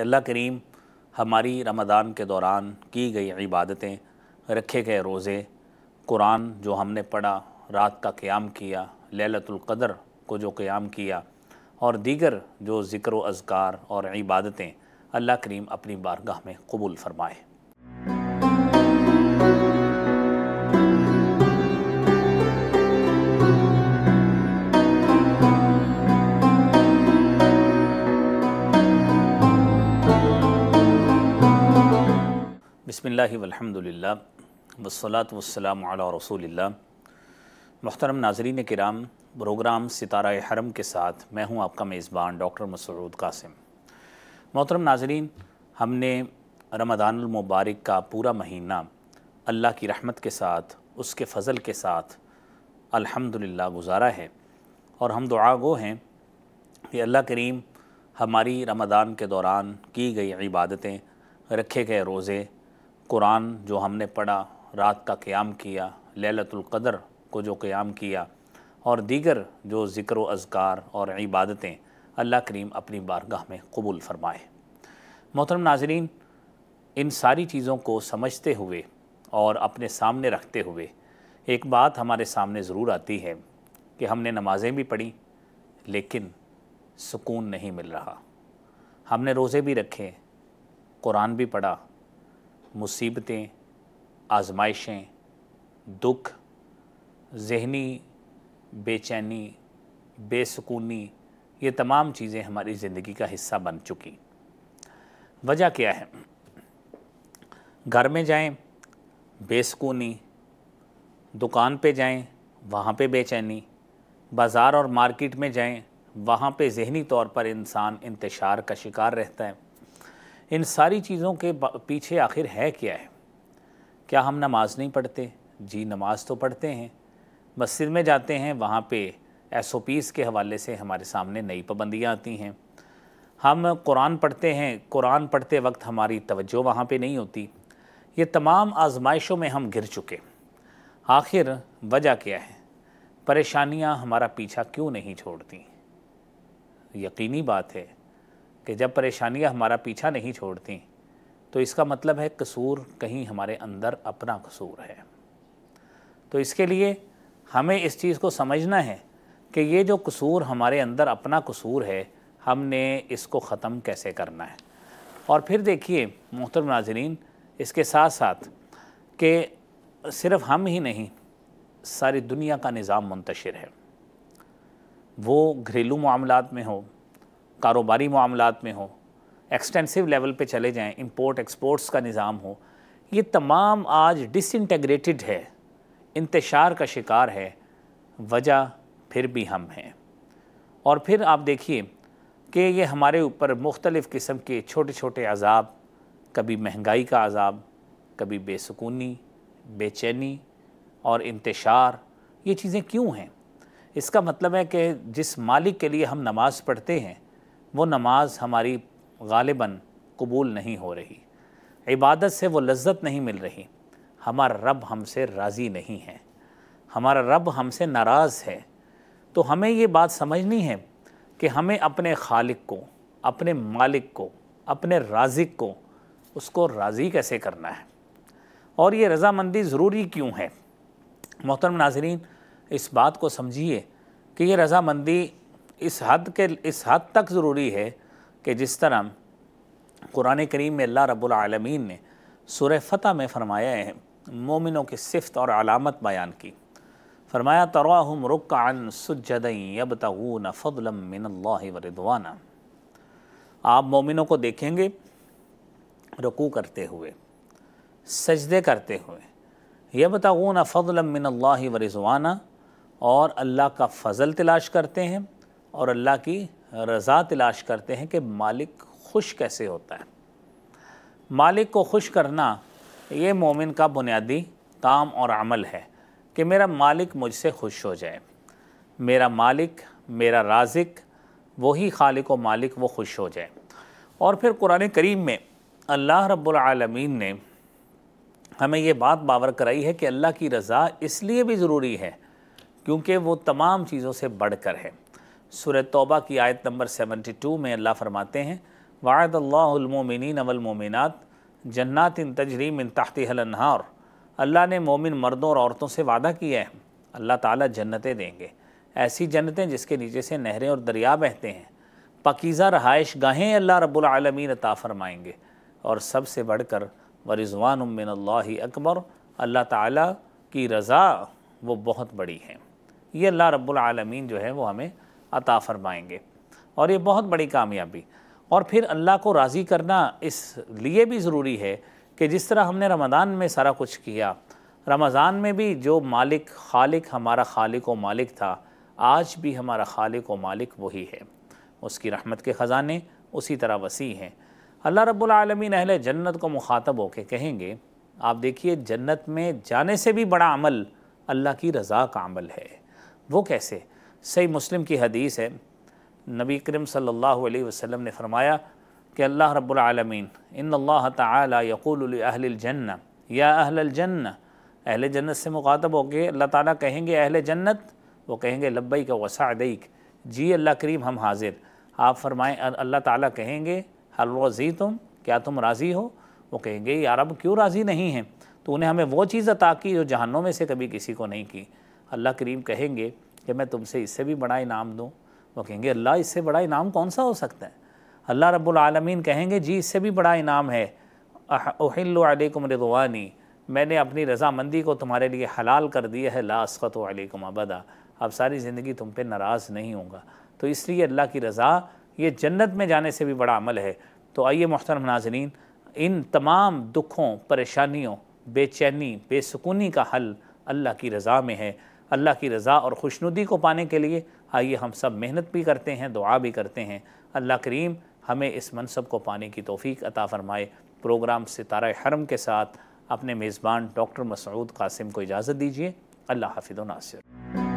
अल्लाह करीम हमारी रमदान के दौरान की गई इबादतें रखे गए रोज़े कुरान जो हमने पढ़ा रात का क़्याम किया ललतुल्क़दर को जो क़्याम किया और दीगर जो ज़िक्र अजगार और इबादतें अल्लाह करीम अपनी बारगाह में कबूल फ़रमाए बसमिल्लरिल्हमदिल्ला वसलात वसलाम रसूल मोहतरम नाजरीन कराम प्रोग्राम सितारा हरम के साथ मैं हूं आपका मेज़बान डॉक्टर मसरूद कासिम मोहतरम नाजरीन हमने रमदानमबारक का पूरा महीना अल्लाह की रहमत के साथ उसके फ़ज़ल के साथ अल्हम्दुलिल्लाह गुजारा है और हम दुआ गो हैं कि अल्लाह करीम हमारी रमदान के दौरान की गई इबादतें रखे गए रोज़े कुरान जो हमने पढ़ा रात का क़्याम किया क़दर को जो क़्याम किया और दीगर जो ज़िक्र अजगार और इबादतें अल्लाह करीम अपनी बारगाह में कबूल फ़रमाए मोहतरम नाजरीन इन सारी चीज़ों को समझते हुए और अपने सामने रखते हुए एक बात हमारे सामने ज़रूर आती है कि हमने नमाज़ें भी पढ़ी लेकिन सुकून नहीं मिल रहा हमने रोज़े भी रखे कुरान भी पढ़ा मुसीबतें आजमाइशें दुख जहनी बेचैनी बेसकूनी ये तमाम चीज़ें हमारी ज़िंदगी का हिस्सा बन चुकी वजह क्या है घर में जाएं बेसकूनी दुकान पे जाएं वहाँ पे बेचैनी बाज़ार और मार्केट में जाएं वहाँ पे जहनी तौर पर इंसान इंतशार का शिकार रहता है इन सारी चीज़ों के पीछे आखिर है क्या है क्या हम नमाज़ नहीं पढ़ते जी नमाज तो पढ़ते हैं मस्जिद में जाते हैं वहाँ पे एस के हवाले से हमारे सामने नई पाबंदियाँ आती हैं हम कुरान पढ़ते हैं कुरान पढ़ते वक्त हमारी तवज्जो वहाँ पे नहीं होती ये तमाम आजमाइशों में हम गिर चुके आखिर वजह क्या है परेशानियाँ हमारा पीछा क्यों नहीं छोड़ती यकीनी बात है कि जब परेशानियां हमारा पीछा नहीं छोड़ती तो इसका मतलब है कसूर कहीं हमारे अंदर अपना कसूर है तो इसके लिए हमें इस चीज़ को समझना है कि ये जो कसूर हमारे अंदर अपना कसूर है हमने इसको ख़त्म कैसे करना है और फिर देखिए मोहतरम नाजरीन इसके साथ साथ कि सिर्फ हम ही नहीं सारी दुनिया का निज़ाम मुंतशर है वो घरेलू मामलों में हो कारोबारी मामला में हो एक्सटेंसिव लेवल पे चले जाएं इंपोर्ट एक्सपोर्ट्स का निज़ाम हो ये तमाम आज डिसइंटेग्रेटेड है इंतशार का शिकार है वजह फिर भी हम हैं और फिर आप देखिए कि ये हमारे ऊपर मुख्तलिफ़ किस्म के छोटे छोटे अजाब कभी महंगाई का अजाब कभी बेसकूनी बेचैनी और इंतशार ये चीज़ें क्यों हैं इसका मतलब है कि जिस मालिक के लिए हम नमाज़ पढ़ते हैं वो नमाज हमारी गालिबा कबूल नहीं हो रही इबादत से वो लज्जत नहीं मिल रही हमारा रब हमसे राज़ी नहीं है हमारा रब हमसे नाराज़ है तो हमें ये बात समझनी है कि हमें अपने खालिक को अपने मालिक को अपने राजिक को उसको राज़ी कैसे करना है और ये रजामंदी ज़रूरी क्यों है मोहतरम नाजरीन इस बात को समझिए कि ये रजामंदी इस हद के इस हद तक ज़रूरी है कि जिस तरह कुरान करीम में अल्लाह रब्बुल आलमीन ने सूर फ़तह में फ़रमाया है मोमिनों की सिफत और अलामत बयान की फरमाया तराहम रुकान सुजदई अब तगून आप मोमिनों को देखेंगे रुकू करते हुए सजदे करते हुए यब तगून फ़लम व वरिजवाना और अल्लाह का फ़ज़ल तलाश करते हैं और अल्लाह की रज़ा तलाश करते हैं कि मालिक खुश कैसे होता है मालिक को खुश करना ये मोमिन का बुनियादी काम और अमल है कि मेरा मालिक मुझसे खुश हो जाए मेरा मालिक मेरा राजिक वही खालिक व मालिक वो खुश हो जाए और फिर कुरान करीम में अल्लाह रब्लमीन ने हमें ये बात बावर कराई है कि अल्लाह की रज़ा इसलिए भी ज़रूरी है क्योंकि वो तमाम चीज़ों से बढ़कर है सूर तौबा की आयत नंबर 72 में अल्लाह फरमाते हैं वायदल्लामिन अवलमोमिनत जन्नात इन तजरीम इन तहती हलनहार अल्लाह ने मोमिन मर्दों और औरतों से वादा किया है अल्लाह ताला जन्नतें देंगे ऐसी जन्नतें जिसके नीचे से नहरें और दरिया बहते हैं पकीज़ा रहाइश गाहें अल्लाह रबालमीन अता फ़रमाएँगे और सबसे बढ़ कर व रिजवान उमिन अकबर अल्लाह ताली की रज़ा वो बहुत बड़ी है ये अल्लाह रब्लम जो है वो हमें अता फरमाएंगे और ये बहुत बड़ी कामयाबी और फिर अल्लाह को राज़ी करना इस लिए भी ज़रूरी है कि जिस तरह हमने रमदान में सारा कुछ किया रमज़ान में भी जो मालिक खालिक हमारा खालिक व मालिक था आज भी हमारा खालिक व मालिक वही है उसकी रहमत के ख़जाने उसी तरह वसी हैं अल्लाह रब्बुल रबालमीन अहल जन्नत को मुखातब होके कहेंगे आप देखिए जन्नत में जाने से भी बड़ा अमल अल्लाह की रज़ा का अमल है वो कैसे सही मुस्लिम की हदीस है नबी करीम सल्लल्लाहु अलैहि वसल्लम ने फरमाया कि अल्लाह रब्बुल आलमीन इन अल्लाह ताला या अहल जन्न अहल जन्नत से मुखातब होके अल्लाह ताला कहेंगे अहल जन्नत वो कहेंगे लब्बई का वसादईक जी अल्लाह करीम हम हाजिर आप फरमाएँ अल्लाह ताला कहेंगे हल रजी तुम क्या तुम राज़ी हो वो कहेंगे यार अब क्यों राज़ी नहीं है तो उन्हें हमें वो चीज़ अता की जो जहनों में से कभी किसी को नहीं की अल्लाह करीम कहेंगे કે મેં તુમસે ઇસસે ભી બડા ઇનામ દો વો કહેંગે અલ્લાહ ઇસસે બડા ઇનામ કૌનસા હો સકતા હૈ અલ્લાહ રબ્બુલ આલમીન કહેંગે જી ઇસસે ભી બડા ઇનામ હૈ ઓહલ્લુ આલેકુમ રિઝવાની મેને અપની રઝા મન્દી કો તુમારે લિયે હલાલ કર દિયા હૈ લાઅસકતુ આલેકુમ અબદા આપ ساری જિંદગી તુમ પે નારાઝ નહીં હોંગા તો ઇસલિયે અલ્લાહ કી રઝા યે જન્નત મે જانے સે ભી બડા अमल હૈ તો આઈએ મુહતરમ નાઝરીન ઇન તમામ દુખો પરેશાનીઓ બેચેની બેસુકુની કા હલ અલ્લાહ કી રઝા મે હૈ अल्लाह की रज़ा और खुशनुदी को पाने के लिए आइए हम सब मेहनत भी करते हैं दुआ भी करते हैं अल्लाह करीम हमें इस मनसब को पाने की तोफ़ी अता फ़रमाए प्रोग्राम सितारा हरम के साथ अपने मेज़बान डॉक्टर मसरूद कासिम को इजाज़त दीजिए अल्लाह हाफिद नासिर